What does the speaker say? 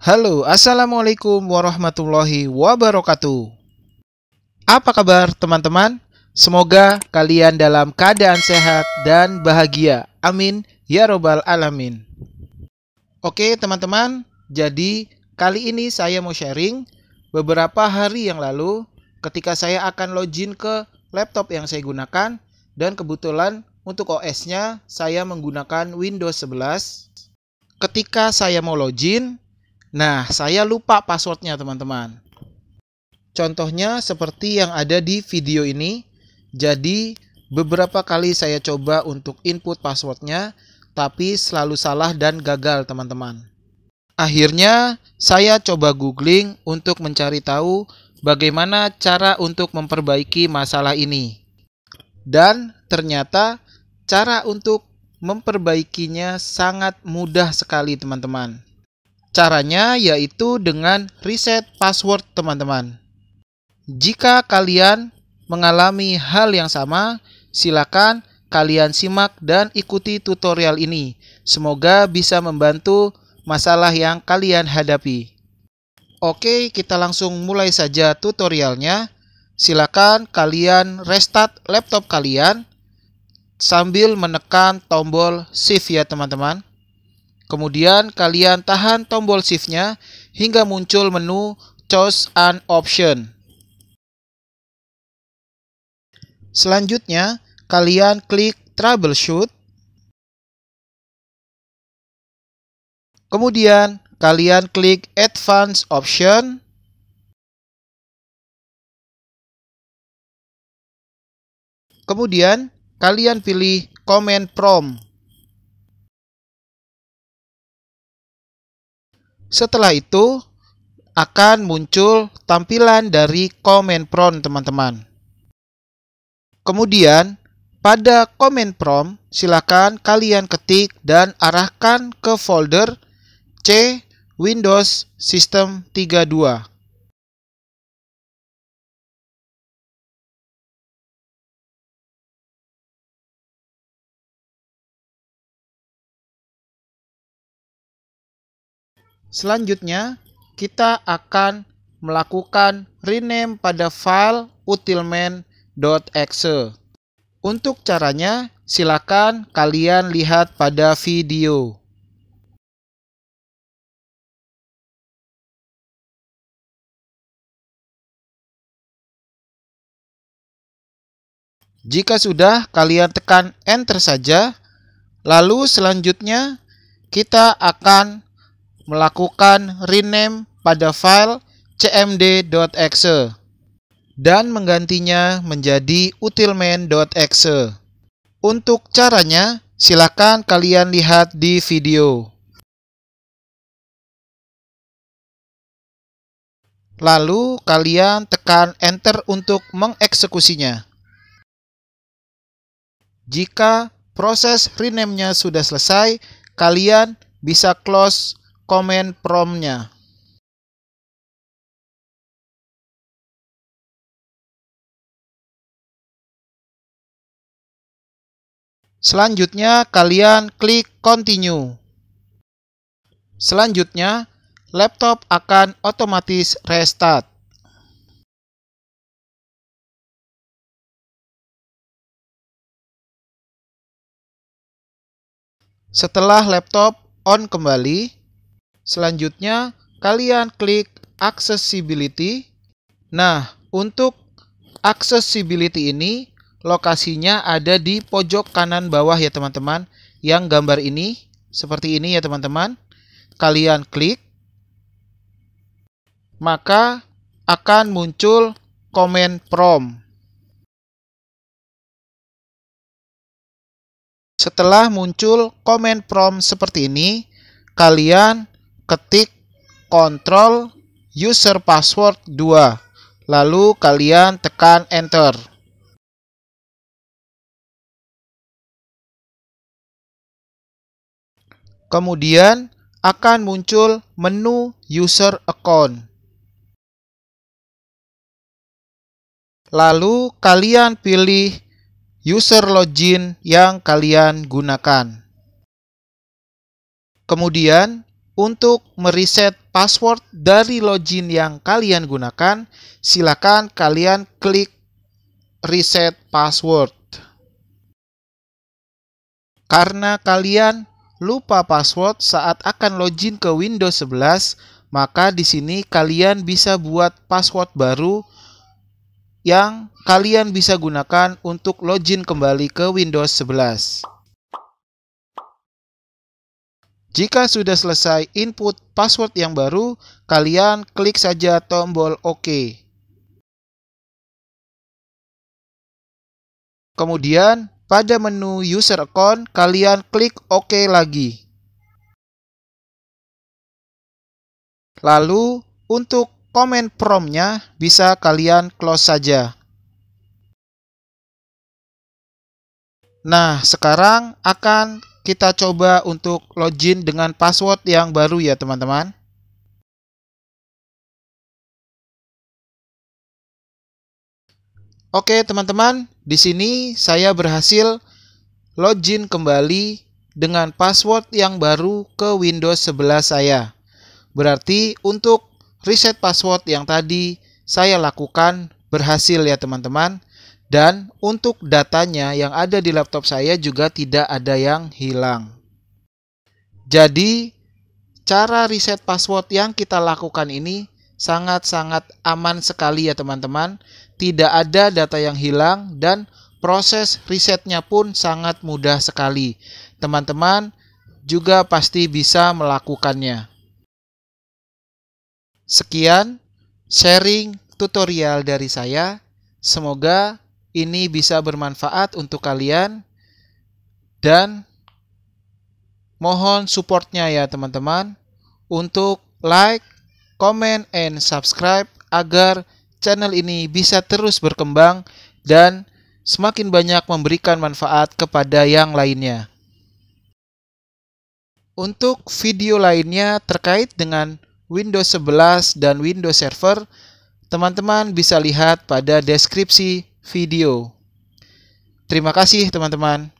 Halo, assalamualaikum warahmatullahi wabarakatuh. Apa kabar, teman-teman? Semoga kalian dalam keadaan sehat dan bahagia. Amin ya Robbal 'Alamin. Oke, teman-teman, jadi kali ini saya mau sharing beberapa hari yang lalu ketika saya akan login ke laptop yang saya gunakan dan kebetulan untuk OS-nya saya menggunakan Windows 11. Ketika saya mau login, Nah, saya lupa passwordnya teman-teman. Contohnya seperti yang ada di video ini. Jadi, beberapa kali saya coba untuk input passwordnya, tapi selalu salah dan gagal teman-teman. Akhirnya, saya coba googling untuk mencari tahu bagaimana cara untuk memperbaiki masalah ini. Dan ternyata cara untuk memperbaikinya sangat mudah sekali teman-teman. Caranya yaitu dengan reset password teman-teman. Jika kalian mengalami hal yang sama, silakan kalian simak dan ikuti tutorial ini. Semoga bisa membantu masalah yang kalian hadapi. Oke, kita langsung mulai saja tutorialnya. Silakan kalian restart laptop kalian sambil menekan tombol shift ya teman-teman. Kemudian kalian tahan tombol shift-nya hingga muncul menu Choose an Option. Selanjutnya, kalian klik Troubleshoot. Kemudian, kalian klik Advanced Option. Kemudian, kalian pilih Command Prompt. Setelah itu akan muncul tampilan dari command prompt teman-teman. Kemudian pada command prompt silakan kalian ketik dan arahkan ke folder C Windows System 32. Selanjutnya, kita akan melakukan rename pada file utilman.exe. Untuk caranya, silakan kalian lihat pada video. Jika sudah, kalian tekan enter saja. Lalu selanjutnya kita akan melakukan rename pada file cmd.exe dan menggantinya menjadi utilman.exe. Untuk caranya, silakan kalian lihat di video. Lalu kalian tekan enter untuk mengeksekusinya. Jika proses rename-nya sudah selesai, kalian bisa close komen promnya Selanjutnya, kalian klik continue. Selanjutnya, laptop akan otomatis restart. Setelah laptop on kembali, Selanjutnya, kalian klik accessibility. Nah, untuk accessibility ini lokasinya ada di pojok kanan bawah ya teman-teman. Yang gambar ini seperti ini ya teman-teman. Kalian klik maka akan muncul komen prom. Setelah muncul komen prom seperti ini, kalian ketik Control user password 2, lalu kalian tekan enter. Kemudian akan muncul menu user account. Lalu kalian pilih user login yang kalian gunakan. Kemudian untuk mereset password dari login yang kalian gunakan, silakan kalian klik reset password. Karena kalian lupa password saat akan login ke Windows 11, maka di sini kalian bisa buat password baru yang kalian bisa gunakan untuk login kembali ke Windows 11. Jika sudah selesai input password yang baru, kalian klik saja tombol OK. Kemudian, pada menu user account, kalian klik OK lagi. Lalu, untuk komen promnya bisa kalian close saja. Nah, sekarang akan kita coba untuk login dengan password yang baru ya teman-teman. Oke teman-teman, di sini saya berhasil login kembali dengan password yang baru ke Windows 11 saya. Berarti untuk reset password yang tadi saya lakukan berhasil ya teman-teman. Dan untuk datanya yang ada di laptop saya juga tidak ada yang hilang. Jadi, cara reset password yang kita lakukan ini sangat-sangat aman sekali ya teman-teman. Tidak ada data yang hilang dan proses resetnya pun sangat mudah sekali. Teman-teman juga pasti bisa melakukannya. Sekian sharing tutorial dari saya. Semoga ini bisa bermanfaat untuk kalian dan mohon supportnya ya teman-teman untuk like, comment, and subscribe agar channel ini bisa terus berkembang dan semakin banyak memberikan manfaat kepada yang lainnya. Untuk video lainnya terkait dengan Windows 11 dan Windows Server, teman-teman bisa lihat pada deskripsi video. Terima kasih teman-teman.